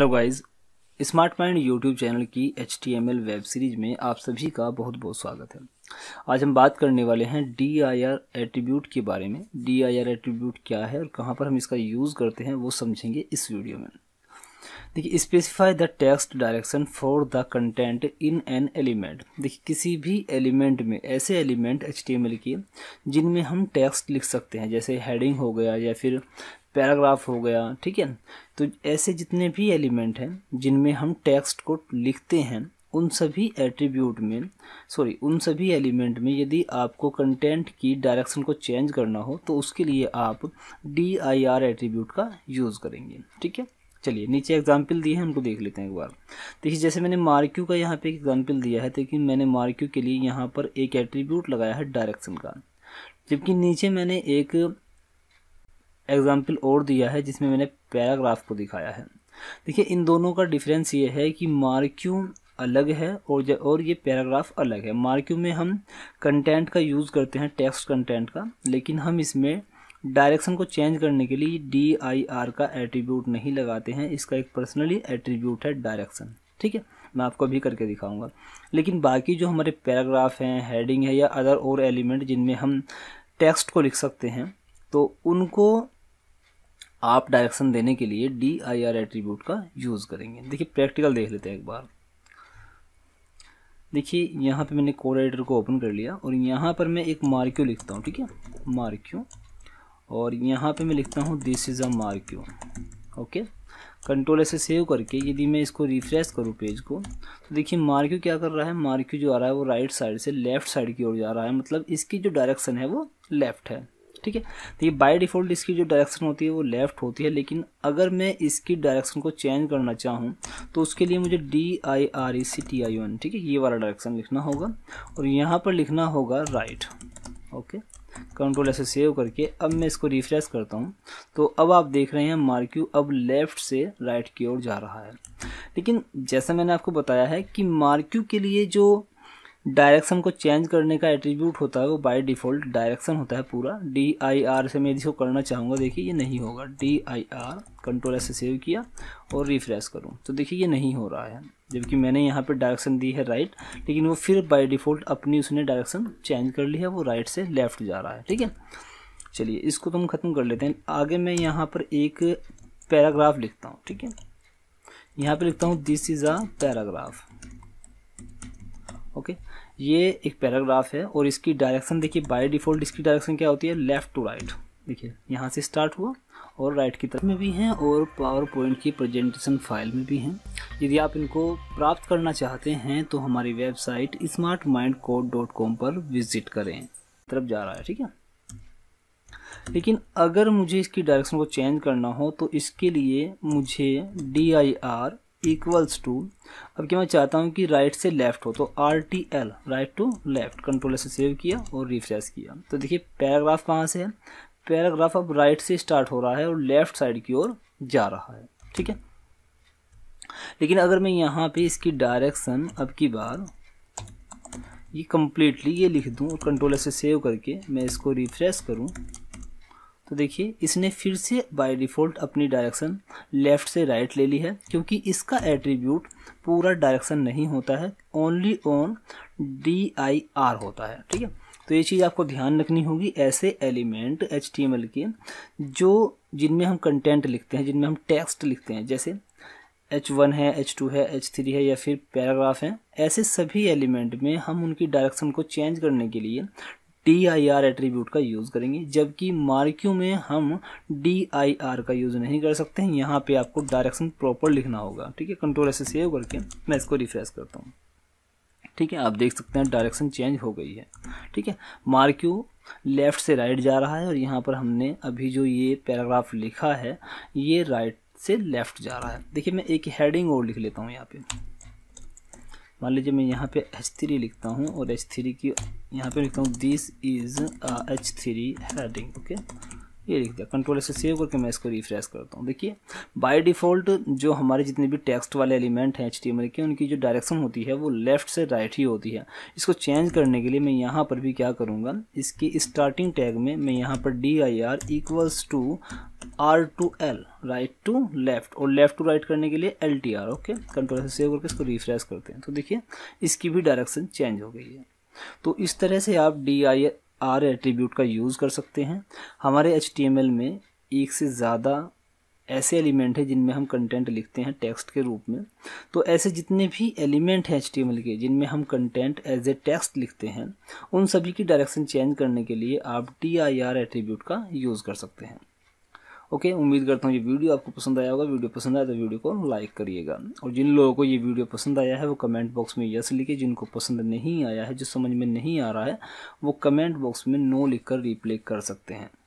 hello guys smart mind YouTube channel की H web series में आप सभी का बहुत बहुत स्वागत है आज हम बात करने वाले हैं डी आई आर एट्रीब्यूट के बारे में डी आई आर एट्रीब्यूट क्या है और कहाँ पर हम इसका यूज़ करते हैं वो समझेंगे इस वीडियो में देखिए specify the text direction for the content in an element देखिए किसी भी एलिमेंट में ऐसे एलिमेंट एच के जिनमें हम टेक्स्ट लिख सकते हैं जैसे हेडिंग हो गया या फिर पैराग्राफ हो गया ठीक है तो ऐसे जितने भी एलिमेंट हैं जिनमें हम टेक्स्ट को लिखते हैं उन सभी एट्रीब्यूट में सॉरी उन सभी एलिमेंट में यदि आपको कंटेंट की डायरेक्शन को चेंज करना हो तो उसके लिए आप डी आई आर एट्रीब्यूट का यूज़ करेंगे ठीक है चलिए नीचे एग्जाम्पल दिए हैं उनको देख लेते हैं एक बार देखिए जैसे मैंने मार्क्यू का यहाँ पे एक एग्जाम्पल दिया है लेकिन तो मैंने मार्क्यू के लिए यहाँ पर एक एट्रीब्यूट लगाया है डायरेक्शन का जबकि नीचे मैंने एक एग्ज़ाम्पल और दिया है जिसमें मैंने पैराग्राफ को दिखाया है देखिए इन दोनों का डिफरेंस ये है कि मार्क्यू अलग है और ज, और ये पैराग्राफ अलग है मार्क्यू में हम कंटेंट का यूज़ करते हैं टेक्स्ट कंटेंट का लेकिन हम इसमें डायरेक्शन को चेंज करने के लिए डी आई आर का एट्रीब्यूट नहीं लगाते हैं इसका एक पर्सनली एट्रीब्यूट है डायरेक्शन ठीक है मैं आपको अभी करके दिखाऊंगा लेकिन बाकी जो हमारे पैराग्राफ हैं हेडिंग है या अदर और एलिमेंट जिनमें हम टेक्स्ट को लिख सकते हैं तो उनको आप डायरेक्शन देने के लिए डी आई आर एट्रीब्यूट का यूज़ करेंगे देखिए प्रैक्टिकल देख लेते हैं एक बार देखिए यहाँ पे मैंने कोड एडिटर को ओपन कर लिया और यहाँ पर मैं एक मार्क्यू लिखता हूँ ठीक है मार्क्यू और यहाँ पे मैं लिखता हूँ this is a marquee okay control ऐसे सेव करके यदि मैं इसको रिफ्रेश करूँ पेज को तो देखिए मार्क्यू क्या कर रहा है मार्क्यू जो आ रहा है वो राइट साइड से लेफ़्ट साइड की ओर जा रहा है मतलब इसकी जो डायरेक्शन है वो लेफ़्ट है ठीक है तो ये बाय डिफ़ॉल्ट इसकी जो डायरेक्शन होती है वो लेफ़्ट होती है लेकिन अगर मैं इसकी डायरेक्शन को चेंज करना चाहूँ तो उसके लिए मुझे D I R E C T I N ठीक है ये वाला डायरेक्शन लिखना होगा और यहाँ पर लिखना होगा राइट ओके कंट्रोल ऐसे सेव करके अब मैं इसको रिफ्रेश करता हूँ तो अब आप देख रहे हैं मार्क्यू अब लेफ़्ट से राइट की ओर जा रहा है लेकिन जैसा मैंने आपको बताया है कि मार्क्यू के लिए जो डायरेक्शन को चेंज करने का एट्रीब्यूट होता है वो बाय डिफ़ॉल्ट डायरेक्शन होता है पूरा डी आई आर से मैं इसको करना चाहूँगा देखिए ये नहीं होगा डी आई आर कंट्रोल ऐसे सेव किया और रिफ्रेश करूँ तो देखिए ये नहीं हो रहा है जबकि मैंने यहाँ पर डायरेक्शन दी है राइट लेकिन वो फिर बाय डिफ़ॉल्ट अपनी उसने डायरेक्शन चेंज कर ली है वो राइट से लेफ़्ट जा रहा है ठीक है चलिए इसको तो हम ख़त्म कर लेते हैं आगे मैं यहाँ पर एक पैराग्राफ लिखता हूँ ठीक है यहाँ पर लिखता हूँ this is a paragraph okay ये एक पैराग्राफ है और इसकी डायरेक्शन देखिए बाय डिफ़ॉल्ट इसकी डायरेक्शन क्या होती है लेफ़्ट टू राइट देखिए यहाँ से स्टार्ट हुआ और राइट की तरफ में भी हैं और पावर पॉइंट की प्रेजेंटेशन फाइल में भी हैं यदि आप इनको प्राप्त करना चाहते हैं तो हमारी website smart mind code dot com पर विजिट करें तरफ जा रहा है ठीक है लेकिन अगर मुझे इसकी डायरेक्शन को चेंज करना हो तो इसके लिए मुझे D I R equals to अब क्या मैं चाहता हूँ कि राइट से लेफ्ट हो तो R T L right to left control से सेव किया और रिफ्रेश किया तो देखिए पैराग्राफ कहाँ से है पैराग्राफ अब राइट से स्टार्ट हो रहा है और लेफ्ट साइड की ओर जा रहा है ठीक है लेकिन अगर मैं यहाँ पे इसकी डायरेक्शन अब की बार ये कम्प्लीटली ये लिख दूँ और कंट्रोल से सेव करके मैं इसको रिफ्रेश करूँ तो देखिए इसने फिर से बाय डिफ़ॉल्ट अपनी डायरेक्शन लेफ़्ट से राइट ले ली है क्योंकि इसका एट्रीब्यूट पूरा डायरेक्शन नहीं होता है only on D I R होता है ठीक है तो ये चीज़ आपको ध्यान रखनी होगी ऐसे element H T M L के जो जिनमें हम कंटेंट लिखते हैं जिनमें हम टेक्स्ट लिखते हैं जैसे एच वन है एच टू है एच थ्री है या फिर पैराग्राफ है ऐसे सभी एलिमेंट में हम उनकी डायरेक्शन को चेंज करने के लिए टी आई आर एट्रीब्यूट का यूज़ करेंगे जबकि मार्क्यू में हम डी आई आर का यूज़ नहीं कर सकते हैं यहाँ पे आपको डायरेक्शन प्रॉपर लिखना होगा ठीक है कंट्रोल ऐसे सेव करके मैं इसको रिफ्रेश करता हूँ ठीक है आप देख सकते हैं डायरेक्शन चेंज हो गई है ठीक है मार्क्यू लेफ़्ट से राइट जा रहा है और यहाँ पर हमने अभी जो ये पैराग्राफ लिखा है ये राइट से लेफ़्ट जा रहा है देखिए मैं एक हेडिंग और लिख लेता हूँ यहाँ पर मान लीजिए मैं यहाँ पे एच थ्री लिखता हूँ और एच थ्री की यहाँ पे लिखता हूँ this is H three heading okay ये देख दिया कंट्रोल से सेव करके मैं इसको रिफ्रेश करता हूँ देखिए बाय डिफ़ॉल्ट जो हमारे जितने भी टेक्स्ट वाले एलिमेंट हैं एच के उनकी जो डायरेक्शन होती है वो लेफ्ट से राइट ही होती है इसको चेंज करने के लिए मैं यहाँ पर भी क्या करूँगा इसके स्टार्टिंग टैग में मैं यहाँ पर D I R equals to R to L right to left और लेफ्ट टू राइट करने के लिए L T R okay control से सेव करके इसको रिफ्रेश करते हैं तो देखिए इसकी भी डायरेक्शन चेंज हो गई है तो इस तरह से आप डी आई आर एट्रीब्यूट का यूज़ कर सकते हैं हमारे एच में एक से ज़्यादा ऐसे एलिमेंट हैं जिनमें हम कंटेंट लिखते हैं टेक्स्ट के रूप में तो ऐसे जितने भी एलिमेंट हैं एच के जिनमें हम कंटेंट एज ए टेक्स्ट लिखते हैं उन सभी की डायरेक्शन चेंज करने के लिए आप टी आई आर एट्रीब्यूट का यूज़ कर सकते हैं ओके उम्मीद करता हूँ ये वीडियो आपको पसंद आया होगा वीडियो पसंद आया तो वीडियो को लाइक करिएगा और जिन लोगों को ये वीडियो पसंद आया है वो कमेंट बॉक्स में यस लिखे जिनको पसंद नहीं आया है जो समझ में नहीं आ रहा है वो कमेंट बॉक्स में नो लिखकर रिप्ले कर सकते हैं